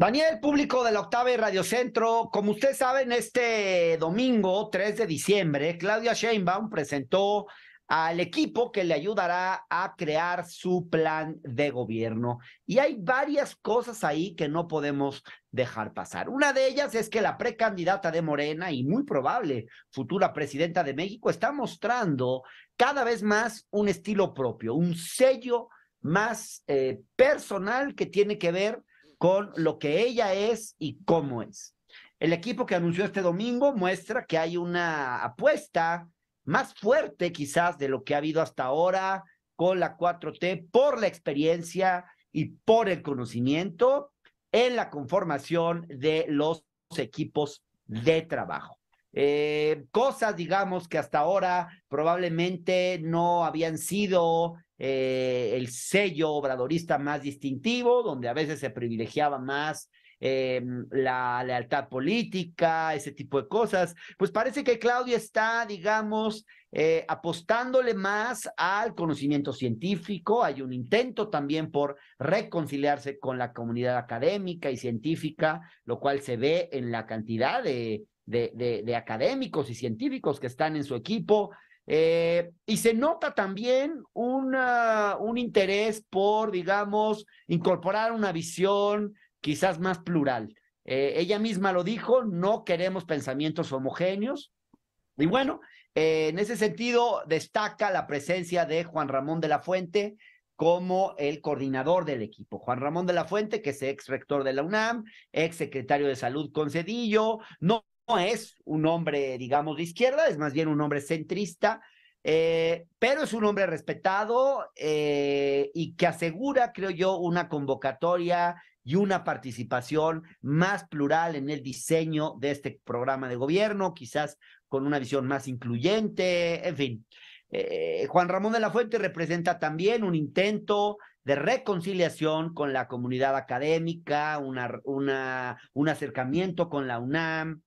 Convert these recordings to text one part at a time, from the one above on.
Daniel, público de la Octava Radio Centro, como ustedes saben, este domingo 3 de diciembre, Claudia Sheinbaum presentó al equipo que le ayudará a crear su plan de gobierno. Y hay varias cosas ahí que no podemos dejar pasar. Una de ellas es que la precandidata de Morena y muy probable futura presidenta de México está mostrando cada vez más un estilo propio, un sello más eh, personal que tiene que ver con lo que ella es y cómo es. El equipo que anunció este domingo muestra que hay una apuesta más fuerte quizás de lo que ha habido hasta ahora con la 4T por la experiencia y por el conocimiento en la conformación de los equipos de trabajo. Eh, cosas, digamos, que hasta ahora probablemente no habían sido eh, el sello obradorista más distintivo, donde a veces se privilegiaba más em, la lealtad política, ese tipo de cosas. Pues parece que Claudia está, digamos, eh, apostándole más al conocimiento científico. Hay un intento también por reconciliarse con la comunidad académica y científica, lo cual se ve en la cantidad de académicos y científicos que están en su equipo. Eh, y se nota también un interés por, digamos, incorporar una visión quizás más plural. Eh, ella misma lo dijo, no queremos pensamientos homogéneos. Y bueno, eh, en ese sentido destaca la presencia de Juan Ramón de la Fuente como el coordinador del equipo. Juan Ramón de la Fuente, que es ex rector de la UNAM, ex secretario de salud con Cedillo, no es un hombre, digamos, de izquierda, es más bien un hombre centrista, eh, pero es un hombre respetado eh, y que asegura, creo yo, una convocatoria y una participación más plural en el diseño de este programa de gobierno, quizás con una visión más incluyente, en fin. Eh, Juan Ramón de la Fuente representa también un intento de reconciliación con la comunidad académica, una, un acercamiento con la UNAM,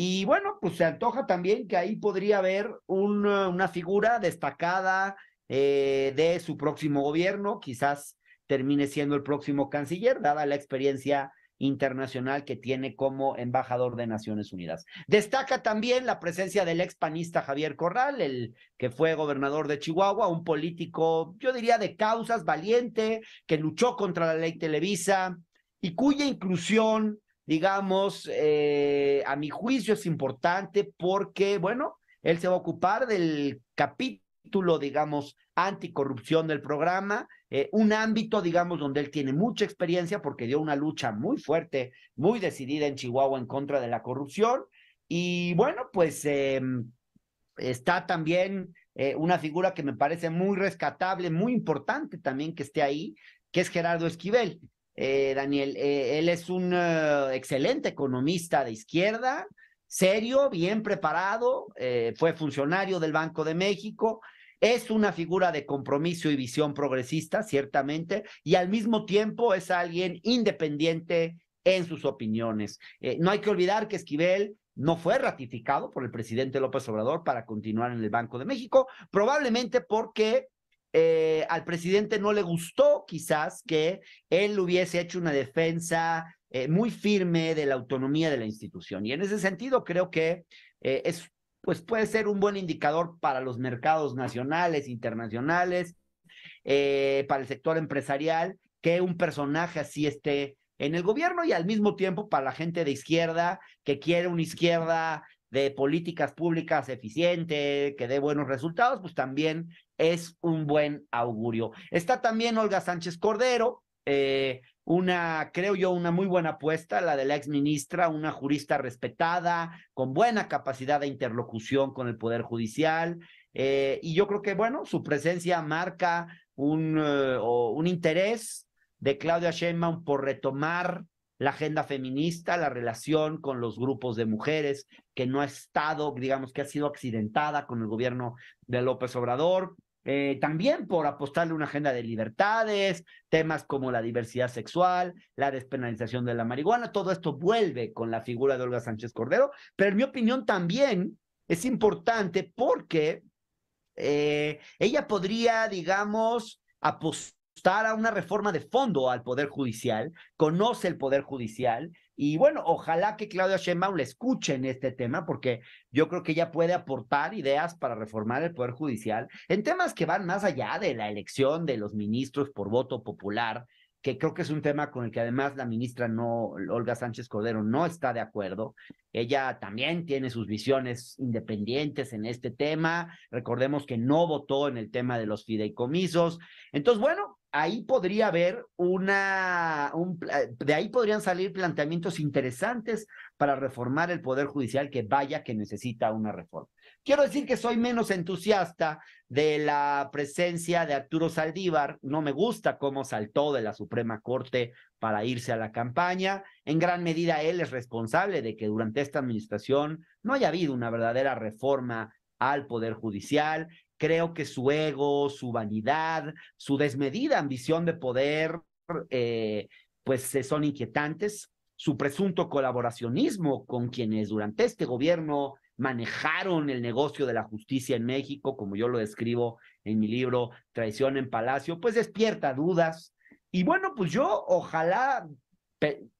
y bueno, pues se antoja también que ahí podría haber eh, una figura destacada eh, de su próximo gobierno, quizás termine siendo el próximo canciller, dada la experiencia internacional que tiene como embajador de Naciones Unidas. Destaca también la presencia del expanista Javier Corral, el que fue gobernador de Chihuahua, un político, yo diría, de causas valiente, que luchó contra la ley Televisa y cuya inclusión digamos, eh, a mi juicio es importante porque, bueno, él se va a ocupar del capítulo, digamos, anticorrupción del programa, eh, un ámbito, digamos, donde él tiene mucha experiencia porque dio una lucha muy fuerte, muy decidida en Chihuahua en contra de la corrupción. Y bueno, pues em, está también eh, una figura que me parece muy rescatable, muy importante también que esté ahí, que es Gerardo Esquivel. Eh, Daniel. Eh, él es un eh, excelente economista de izquierda, serio, bien preparado, fue funcionario del Banco de México, es una figura de compromiso y visión progresista, ciertamente, y al mismo tiempo es alguien independiente en sus opiniones. no hay que olvidar que Esquivel no fue ratificado por el presidente López Obrador para continuar en el Banco de México, probablemente porque eh, al presidente no le gustó quizás que él hubiese hecho una defensa eh, muy firme de la autonomía de la institución. Y en ese sentido creo que eh, es, pues puede ser un buen indicador para los mercados nacionales, internacionales, para el sector empresarial, que un personaje así esté en el gobierno y al mismo tiempo para la gente de izquierda que quiere una izquierda de políticas públicas eficiente, que dé buenos resultados, pues también es un buen augurio. Está también Olga Sánchez Cordero, eh, una, creo yo, una muy buena apuesta, la de la exministra, una jurista respetada, con buena capacidad de interlocución con el Poder Judicial. Eh, y yo creo que, bueno, su presencia marca un, eh, un interés de Claudia Sheinbaum por retomar la agenda feminista, la relación con los grupos de mujeres, que no ha estado, digamos, que ha sido accidentada con el gobierno de López Obrador. Eh, también por apostarle una agenda de libertades, temas como la diversidad sexual, la despenalización de la marihuana, todo esto vuelve con la figura de Olga Sánchez Cordero, pero en mi opinión también es importante porque eh, ella podría, digamos, apostar a una reforma de fondo al Poder Judicial, conoce el Poder Judicial y bueno, ojalá que Claudia Sheinbaum le escuche en este tema porque yo creo que ella puede aportar ideas para reformar el Poder Judicial en temas que van más allá de la elección de los ministros por voto popular, que creo que es un tema con el que además la ministra no, Olga Sánchez Cordero, no está de acuerdo. Ella también tiene sus visiones independientes en este tema. Recordemos que no votó en el tema de los fideicomisos. Entonces, bueno, ahí podría haber una, eh, de ahí podrían salir planteamientos interesantes para reformar el Poder Judicial que vaya que necesita una reforma. Quiero decir que soy menos entusiasta de la presencia de Arturo Saldívar, no me gusta cómo saltó de la Suprema Corte para irse a la campaña. En gran medida él es responsable de que durante esta administración no haya habido una verdadera reforma al Poder Judicial, creo que su ego, su vanidad, su desmedida ambición de poder, eh, pues eh, son inquietantes. Su presunto colaboracionismo con quienes durante este gobierno manejaron el negocio de la justicia en México, como yo lo describo en mi libro Traición en Palacio, pues despierta dudas. Y bueno, pues yo ojalá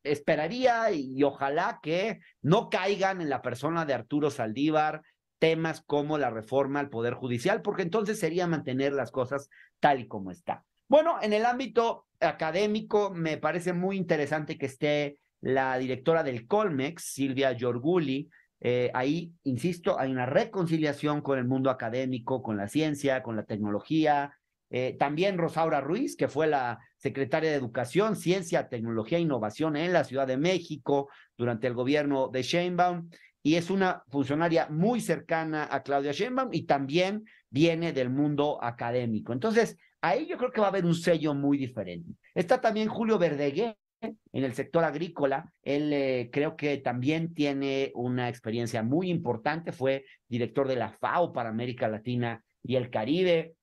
esperaría y ojalá que no caigan en la persona de Arturo Saldívar, temas como la reforma al Poder Judicial, porque entonces sería mantener las cosas tal y como está. Bueno, en el ámbito académico me parece muy interesante que esté la directora del Colmex, Silvia Giorguli. Eh, ahí, insisto, hay una reconciliación con el mundo académico, con la ciencia, con la tecnología. Eh, también Rosaura Ruiz, que fue la secretaria de Educación, Ciencia, Tecnología e Innovación en la Ciudad de México durante el gobierno de Sheinbaum y es una funcionaria muy cercana a Claudia Sheinbaum y también viene del mundo académico. Entonces, ahí yo creo que va a haber un sello muy diferente. Está también Julio Verdegué en el sector agrícola. Él eh, creo que también tiene una experiencia muy importante. Fue director de la FAO para América Latina y el Caribe.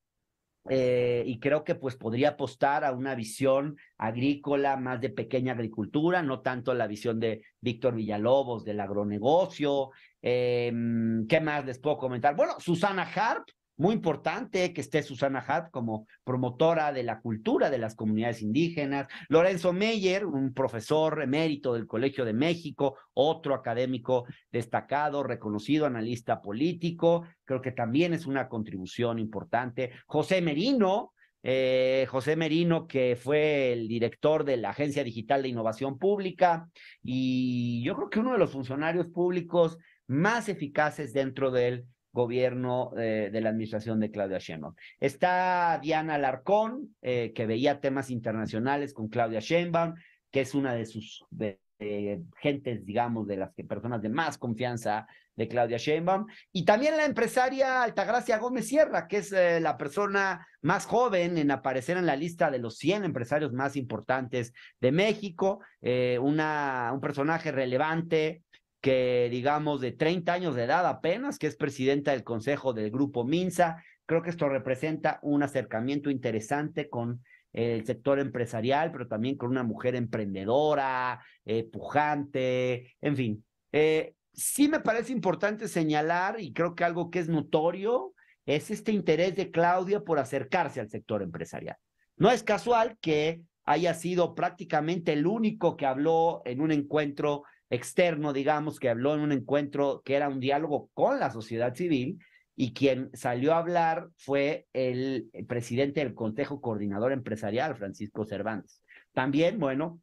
Eh, y creo que pues podría apostar a una visión agrícola más de pequeña agricultura, no tanto la visión de Víctor Villalobos del agronegocio. Eh, em, ¿Qué más les puedo comentar? Bueno, Susana Harp, muy importante que esté Susana Hart como promotora de la cultura de las comunidades indígenas, Lorenzo Meyer, un profesor emérito del Colegio de México, otro académico destacado, reconocido, analista político, creo que también es una contribución importante, José Merino, eh, José Merino, que fue el director de la Agencia Digital de Innovación Pública, y yo creo que uno de los funcionarios públicos más eficaces dentro del gobierno eh, de la administración de Claudia Sheinbaum. Está Diana Larcón, eh, que veía temas internacionales con Claudia Sheinbaum, que es una de sus gentes, digamos, de las personas de más confianza de Claudia Sheinbaum. Y también la empresaria Altagracia Gómez Sierra, que es eh, la persona más joven en aparecer en la lista de los 100 empresarios más importantes de México, una, un personaje relevante que digamos de 30 años de edad apenas, que es presidenta del Consejo del Grupo Minsa. Creo que esto representa un acercamiento interesante con el sector empresarial, pero también con una mujer emprendedora, eh, pujante, en fin. Eh, sí me parece importante señalar, y creo que algo que es notorio, es este interés de Claudia por acercarse al sector empresarial. No es casual que haya sido prácticamente el único que habló en un encuentro externo, digamos, que habló en un encuentro que era un diálogo con la sociedad civil y quien salió a hablar fue el eh, presidente del Consejo Coordinador Empresarial, Francisco Cervantes. También, bueno,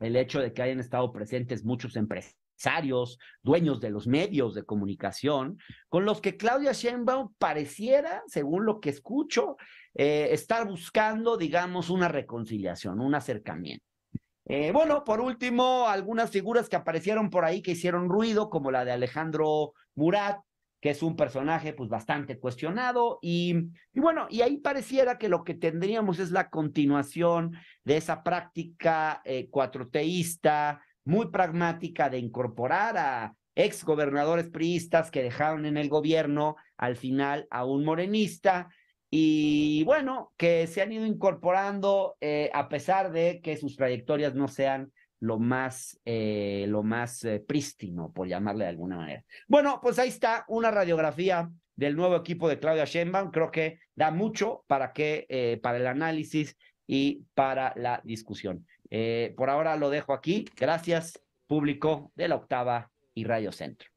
el hecho de que hayan estado presentes muchos empresarios, dueños de los medios de comunicación, con los que Claudia Sheinbaum pareciera, según lo que escucho, eh, estar buscando, digamos, una reconciliación, un acercamiento. Eh, bueno, por último, algunas figuras que aparecieron por ahí que hicieron ruido, como la de Alejandro Murat, que es un personaje pues bastante cuestionado y, bueno, y ahí pareciera que lo que tendríamos es la continuación de esa práctica eh, cuatroteísta muy pragmática de incorporar a exgobernadores priistas que dejaron en el gobierno al final a un morenista y bueno, que se han ido incorporando eh, a pesar de que sus trayectorias no sean lo más, eh, lo más eh, prístino, por llamarle de alguna manera. Bueno, pues ahí está una radiografía del nuevo equipo de Claudia Sheinbaum. Creo que da mucho para, que, para el análisis y para la discusión. por ahora lo dejo aquí. Gracias, público de la octava y Radio Centro.